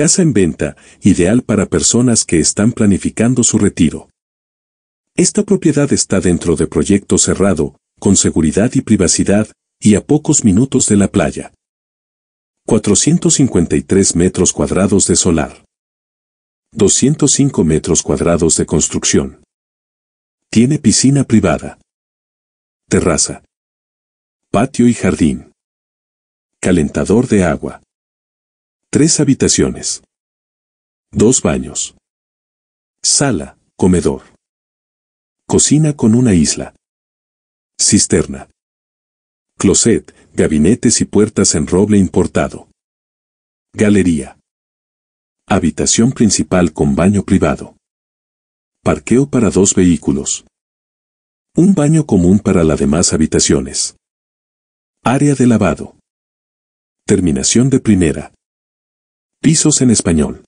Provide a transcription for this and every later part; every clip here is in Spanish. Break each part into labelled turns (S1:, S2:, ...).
S1: Casa en venta, ideal para personas que están planificando su retiro. Esta propiedad está dentro de proyecto cerrado, con seguridad y privacidad, y a pocos minutos de la playa. 453 metros cuadrados de solar. 205 metros cuadrados de
S2: construcción. Tiene piscina privada. Terraza. Patio y jardín. Calentador de agua.
S3: Tres habitaciones. Dos baños. Sala, comedor. Cocina con una isla. Cisterna. Closet, gabinetes y puertas en roble importado.
S1: Galería. Habitación principal con baño privado. Parqueo para dos vehículos. Un baño común para las demás habitaciones.
S3: Área de lavado. Terminación de primera. Pisos en español.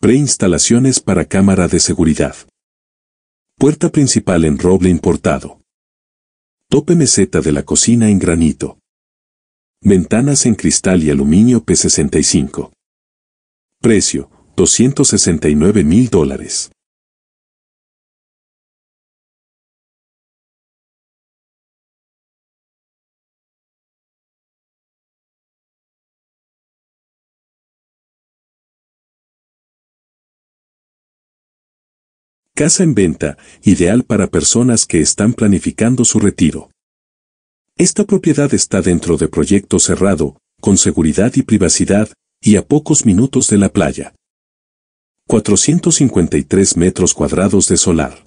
S3: Preinstalaciones para cámara de seguridad.
S1: Puerta principal en roble importado. Tope meseta de la cocina en granito. Ventanas en cristal y aluminio P65.
S2: Precio, 269 mil dólares. Casa en venta, ideal para personas que están planificando su retiro.
S1: Esta propiedad está dentro de proyecto cerrado, con seguridad y privacidad,
S2: y a pocos minutos de la playa. 453 metros cuadrados de solar.